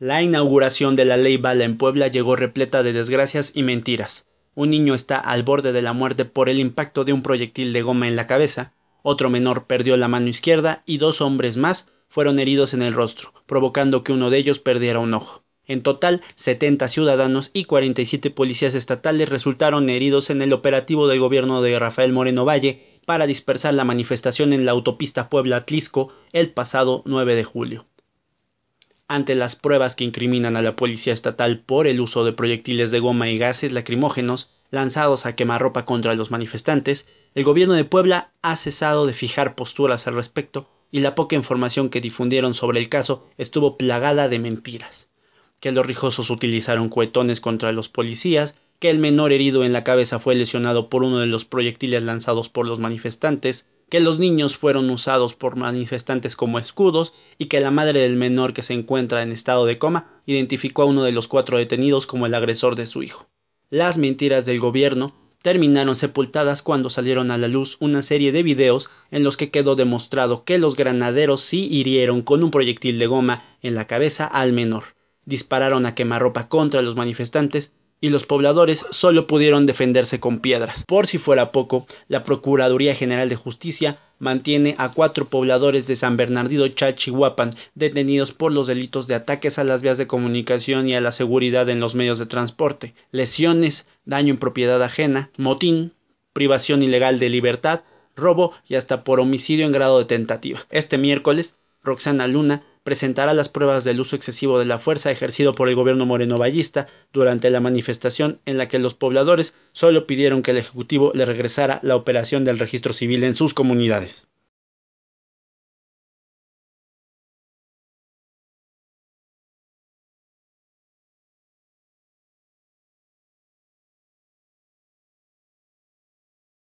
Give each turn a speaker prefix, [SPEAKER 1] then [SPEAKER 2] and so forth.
[SPEAKER 1] La inauguración de la ley Bala en Puebla llegó repleta de desgracias y mentiras. Un niño está al borde de la muerte por el impacto de un proyectil de goma en la cabeza, otro menor perdió la mano izquierda y dos hombres más fueron heridos en el rostro, provocando que uno de ellos perdiera un ojo. En total, 70 ciudadanos y 47 policías estatales resultaron heridos en el operativo del gobierno de Rafael Moreno Valle para dispersar la manifestación en la autopista puebla atlisco el pasado 9 de julio ante las pruebas que incriminan a la policía estatal por el uso de proyectiles de goma y gases lacrimógenos lanzados a quemarropa contra los manifestantes, el gobierno de Puebla ha cesado de fijar posturas al respecto y la poca información que difundieron sobre el caso estuvo plagada de mentiras. Que los rijosos utilizaron cohetones contra los policías, que el menor herido en la cabeza fue lesionado por uno de los proyectiles lanzados por los manifestantes, que los niños fueron usados por manifestantes como escudos y que la madre del menor que se encuentra en estado de coma identificó a uno de los cuatro detenidos como el agresor de su hijo. Las mentiras del gobierno terminaron sepultadas cuando salieron a la luz una serie de videos en los que quedó demostrado que los granaderos sí hirieron con un proyectil de goma en la cabeza al menor, dispararon a quemarropa contra los manifestantes y los pobladores solo pudieron defenderse con piedras. Por si fuera poco, la Procuraduría General de Justicia mantiene a cuatro pobladores de San Bernardino Chachihuapan detenidos por los delitos de ataques a las vías de comunicación y a la seguridad en los medios de transporte, lesiones, daño en propiedad ajena, motín, privación ilegal de libertad, robo y hasta por homicidio en grado de tentativa. Este miércoles, Roxana Luna presentará las pruebas del uso excesivo de la fuerza ejercido por el gobierno moreno-vallista durante la manifestación en la que los pobladores solo pidieron que el Ejecutivo le regresara la operación del registro civil en sus comunidades.